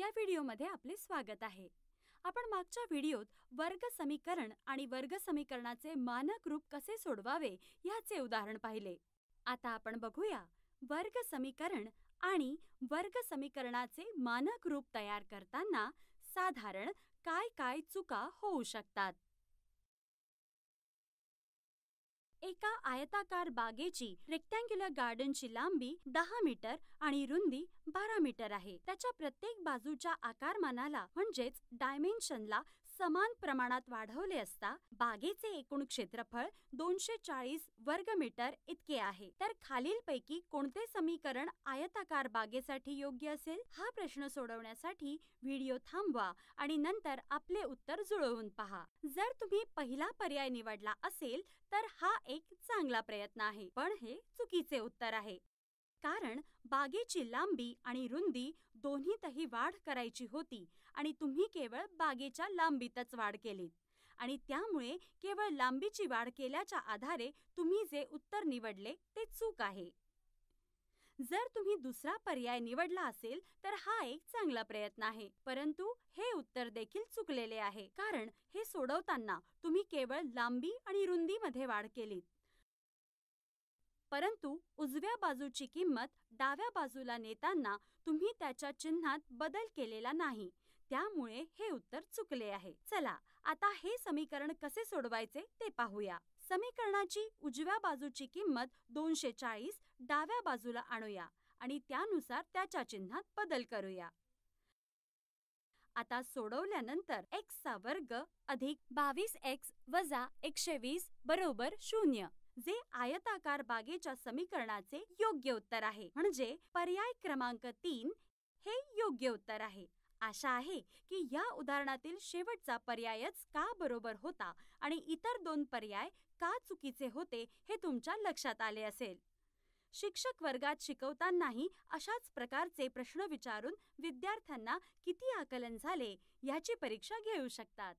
या व्हिडिओमध्ये आपले स्वागत आहे आपण मागच्या व्हिडिओत वर्ग समीकरण आणि वर्ग समीकरणाचे मानक रूप कसे सोडवावे याचे उदाहरण पाहिले आता आपण बघूया वर्ग समीकरण आणि वर्ग समीकरणाचे मानक रूप तयार करताना साधारण काय काय चुका होऊ शकतात एका आयताकार बागेची रेक्टँग्युलर गार्डनची लांबी दहा मीटर आणि रुंदी बारा मीटर आहे त्याच्या प्रत्येक बाजूच्या आकारमानाला म्हणजेच डायमेन्शनला समान प्रमाणात वाढवले असता बागेचे एकूण क्षेत्रफळ दोनशे चाळीस वर्ग मीटर इतके आहे तर खालीलपैकी कोणते समीकरण आयताकार बागेसाठी योग्य असेल हा प्रश्न सोडवण्यासाठी व्हिडिओ थांबवा आणि नंतर आपले उत्तर जुळवून पहा जर तुम्ही पहिला पर्याय निवडला असेल तर हा एक चांगला प्रयत्न आहे पण हे चुकीचे उत्तर आहे कारण बागेची लांबी आणि रुंदी दोन्हीतही वाढ करायची होती आणि तुम्ही केवळ बागेच्या लांबीतच वाढ केलीत आणि त्यामुळे केवळ लांबीची वाढ केल्याच्या आधारे तुम्ही जे उत्तर निवडले ते चूक आहे जर तुम्ही दुसरा पर्याय निवडला असेल तर हा एक चांगला प्रयत्न आहे परंतु हे उत्तर देखील चुकलेले आहे कारण हे सोडवताना तुम्ही केवळ लांबी आणि रुंदीमध्ये वाढ केलीत परंतु उजव्या बाजूची किंमत डाव्या बाजूला नेताना तुम्ही त्याच्या चिन्हात बदल केलेला नाही त्यामुळे हे उत्तर चुकले आहे चला आता हे समीकरण कसे सोडवायचे ते पाहूया समीकरणाची उजव्या बाजूची किंमत दोनशे चाळीस डाव्या बाजूला आणूया आणि त्यानुसार त्याच्या चिन्हात बदल करूया आता सोडवल्यानंतर एक्सचा वर्ग अधिक बावीस एक्स वजा एकशे वीस बरोबर शून्य जे आयताकार बागेच्या समीकरणाचे योग्य उत्तर आहे म्हणजे पर्याय क्रमांक तीन हे योग्य उत्तर आहे आशा आहे की या उदाहरणातील शेवटचा पर्यायच का बरोबर होता आणि इतर दोन पर्याय का चुकीचे होते हे तुमच्या लक्षात आले असेल शिक्षक वर्गात शिकवतानाही अशाच प्रकारचे प्रश्न विचारून विद्यार्थ्यांना किती आकलन झाले याची परीक्षा घेऊ शकतात